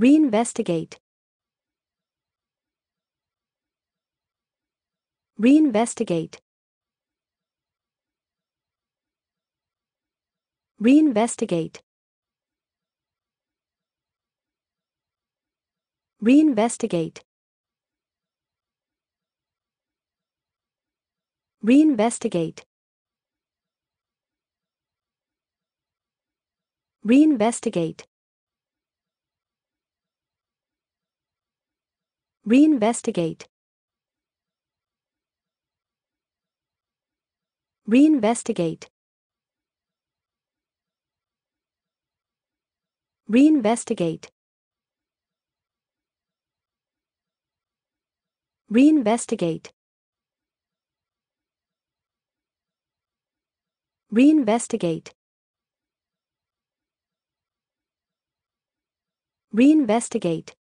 Reinvestigate. Reinvestigate. Reinvestigate. Reinvestigate. Reinvestigate. Reinvestigate. Reinvestigate. Reinvestigate. Reinvestigate. Reinvestigate. Reinvestigate. Reinvestigate.